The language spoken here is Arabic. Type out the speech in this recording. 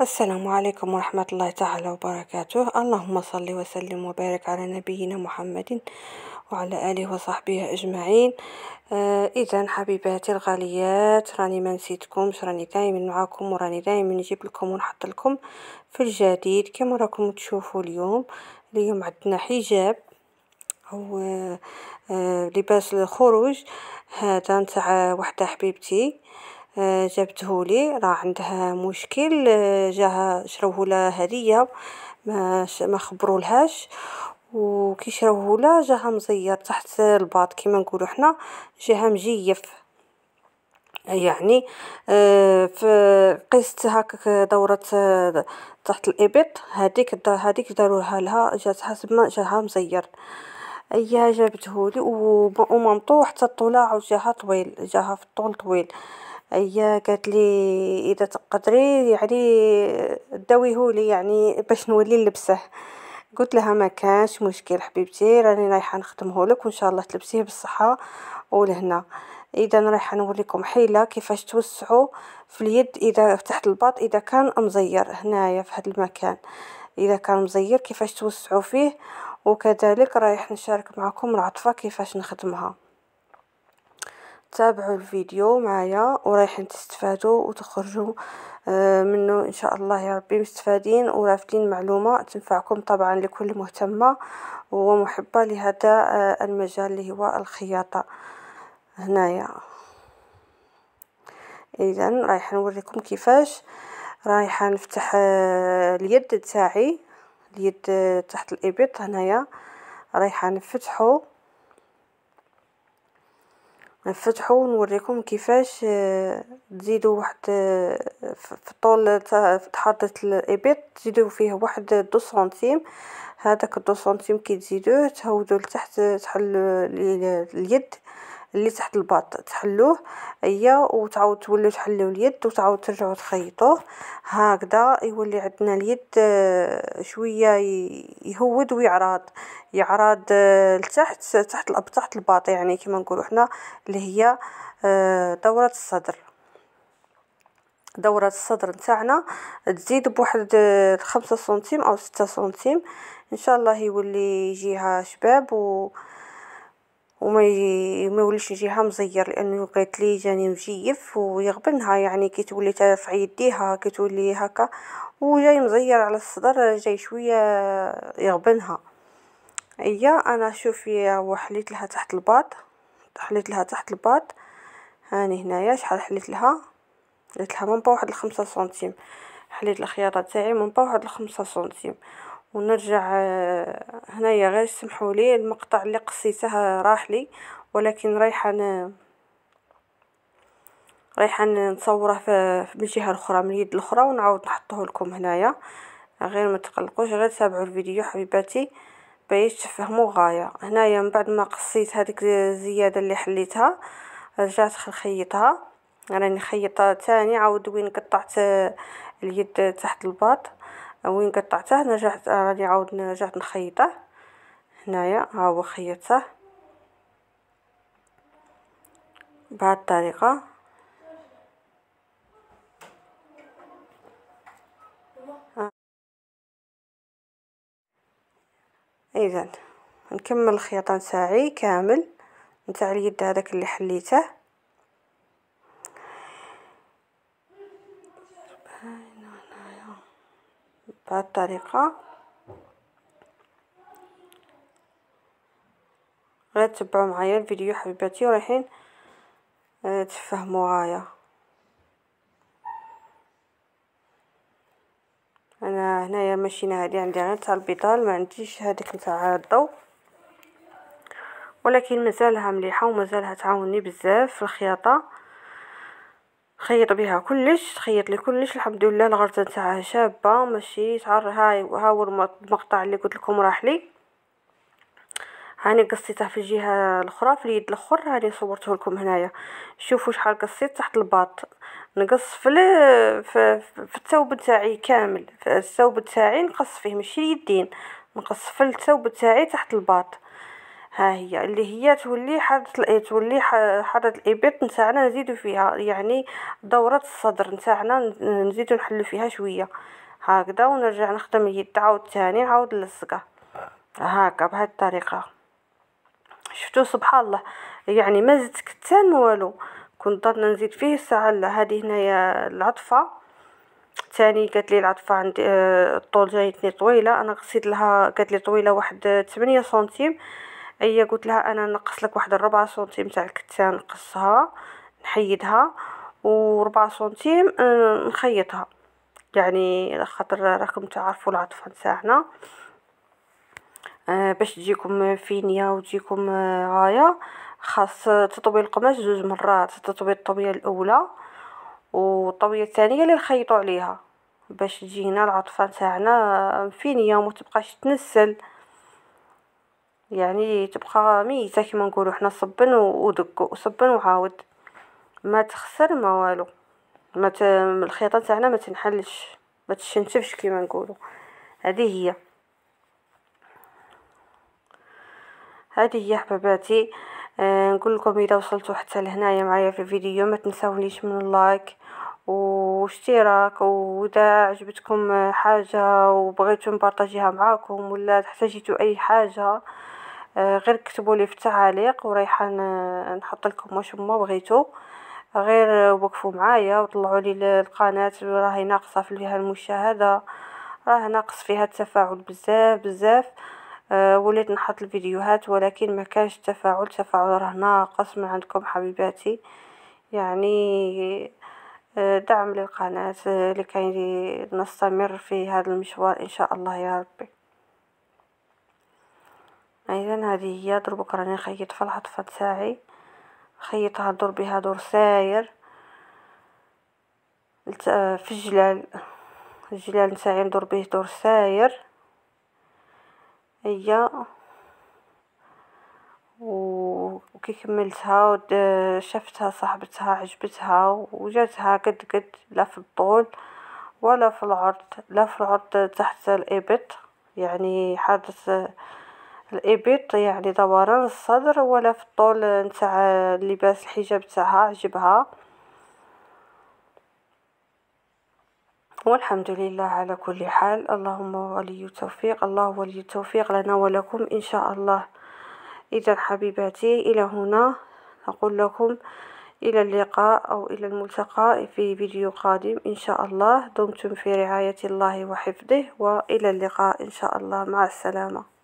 السلام عليكم ورحمة الله تعالى وبركاته اللهم صل وسلم وبارك على نبينا محمد وعلى آله وصحبه أجمعين آه إذا حبيباتي الغاليات راني ما نسيتكمش راني دائما معاكم وراني دائما نجيب لكم ونحط لكم في الجديد كما راكم تشوفوا اليوم اليوم عندنا حجاب أو آه, آه، لباس الخروج هذا نتاع وحده حبيبتي آه، جابتهولي راه عندها مشكل آه، جاها لها هديه ما ما خبرولهاش وكي لها جاها مزير تحت الباط كيما نقولوا حنا جاها مجيف يعني آه، في قست هكاك دورة تحت الإبط هذيك هذيك داروها لها جاتها ما جاها مزير هي جابته لي ومامطو حتى الطولة عاود جاها طويل جاها في الطول طويل قالت لي اذا تقدري يعني داويهولي يعني باش نولي نلبسه قلت لها ما كانش مشكل حبيبتي راني رايحه نخدمهولك وان شاء الله تلبسيه بالصحه ولهنا اذا رايحه نوريكم حيله كيفاش توسعوا في اليد اذا تحت الباط اذا كان مزير هنايا في هذا المكان اذا كان مزير كيفاش توسعوا فيه وكذلك رايح نشارك معكم العطفه كيفاش نخدمها تابعوا الفيديو معايا ورايحين تستفادوا وتخرجوا آه، منه ان شاء الله يا ربي مستفادين ورافدين معلومه تنفعكم طبعا لكل مهتمه ومحبه لهذا آه، المجال اللي هو الخياطه هنايا اذا رايح نوريكم كيفاش رايحه نفتح آه، اليد تاعي اليد تحت الابط هنايا رايحه نفتحو نفتحو ونوريكم كيفاش آه، تزيدو واحد آه، في طول تحطة الابيض تزيدو فيه واحد دو سنتيم هذاك دو سنتيم كي تزيدوه تهودو لتحت تحلو اليد اللي تحت الباط تحلوه هي وتعاود تولي تحلو اليد وتعاود ترجعوا تخيطوه هكذا يولي عندنا اليد آه، شويه يهود ويعراض يعراض آه، لتحت تحت تحت الباط يعني كما نقولوا حنا اللي هي آه، دوره الصدر دورة الصدر نتاعنا تزيد بواحد خمسة سنتيم او ستة سنتيم ان شاء الله يولي يجيها شباب و وما ما يوليش يجيها مزير لانه بقيت لي جاني مجيف ويغبنها يعني كي تولي ترفع يديها كي تولي هكا وجاي مزير على الصدر جاي شويه يغبنها هي انا شوفي وحليت لها تحت الباط حليت لها تحت الباط هاني هنايا شحال حليت لها حليت لها من واحد الخمسة سنتيم حليت الخياطه تاعي من واحد الخمسة سنتيم ونرجع آه، هنايا غير سمحوا لي المقطع اللي قصيته راح لي ولكن رايحه رايحه نصوره من جهه اخرى من اليد الاخرى ونعاود نحطه لكم هنايا غير ما تقلقوش غير تابعوا الفيديو حبيباتي باش تفهموا غايه هنايا من بعد ما قصيت هذيك الزياده اللي حليتها رجعت خيطها راني خيطه تاني عاود وين قطعت آه، اليد تحت الباط وين قطعته رجعت راني عاود رجعت نخيطه هنايا ها هو خيطته بهاد الطريقه آه. اذا نكمل الخياطه نتاعي كامل نتاع اليد هذاك اللي حليته بهذه الطريقه غير تبعوا معايا الفيديو حبيباتي ورايحين آه، تفهموا غايه انا هنايا الماشينه هذه عندي غير تاع البطال ما عنديش هذيك تاع الضو ولكن مازالها مليحه ومازالها تعاوني بزاف في الخياطه خيط بها كلش خيط لي كلش الحمد لله الغرزه نتاعها شابه ماشي شعر هاي هاو المقطع اللي قلت لكم لي هاني قصيته في الجهه الاخرى في اليد الاخرى هاني صورته لكم هنايا شوفوا شحال قصيت تحت الباط نقص في ال... في, في الثوب تاعي كامل في الثوب تاعي نقص فيه ماشي اليدين نقص في الثوب تاعي تحت الباط ها هي اللي هي تولي حاده إيه، تولي حاده الابط نتاعنا نزيدو فيها يعني دوره الصدر نتاعنا نزيدو نحلو فيها شويه هكذا ونرجع نخدم اليد عاود تاني نعاود نلصقها هكا بهذه الطريقه شفتوا سبحان الله يعني ما زدت كتان والو كنت ضرنا نزيد فيه الساعه هذه هنايا العطفه ثاني قالت لي العطفه عندي آه، الطول جايتني طويله انا قصيت لها قالت لي طويله واحد 8 آه، سنتيم هي قلت لها انا نقص لك واحد الربع سنتيم تاع الكتان نقصها نحيدها وربع سنتيم آه، نخيطها يعني خاطر راكم تعرفوا العطفه نتاعنا آه، باش تجيكم فينيه وتجيكم آه، غايه خاص تطوي القماش زوج مرات تطوي الطويه الاولى والطويه الثانيه اللي نخيطوا عليها باش تجينا العطفه نتاعنا فينيه وما تبقاش تنسل يعني تبقى ميته كما نقولوا حنا صبن ودق صبن وعاود ما تخسر ما والو ما ت... تاعنا ما تنحلش ما تشنتفش كما نقولوا هذه هي هذه هي حباباتي آه نقول لكم اذا وصلتوا حتى لهنايا معايا في الفيديو ما تنساونيش من اللايك واشتراك واذا عجبتكم حاجه وبغيتوا نبارطاجيها معاكم ولا احتاجيتوا اي حاجه آه، غير كتبوا لي في التعاليق ورايحه نحط لكم واش ما بغيتو غير وقفوا معايا وطلعوا لي القناه راهي ناقصه فيها المشاهده راه ناقص فيها التفاعل بزاف بزاف آه، وليت نحط الفيديوهات ولكن ما كانش التفاعل تفاعل راه ناقص من عندكم حبيباتي يعني آه، دعم للقناة لكي نستمر في هذا المشوار إن شاء الله يا ربي اذا هذه هي ضرب راني خيط في الحطفة تاعي خيطها دور بها دور ساير في الجلال الجلال تاعي ندور به دور ساير هي وكي كملتها شفتها صاحبتها عجبتها وجاتها قد قد لا في الطول ولا في العرض لا في العرض تحت الابط يعني حادث الإبط يعني دوران الصدر ولا في الطول نتاع اللباس الحجاب تاعها عجبها والحمد لله على كل حال اللهم ولي التوفيق الله ولي التوفيق لنا ولكم إن شاء الله إذا حبيباتي إلى هنا أقول لكم إلى اللقاء أو إلى الملتقى في فيديو قادم إن شاء الله دمتم في رعاية الله وحفظه وإلى اللقاء إن شاء الله مع السلامة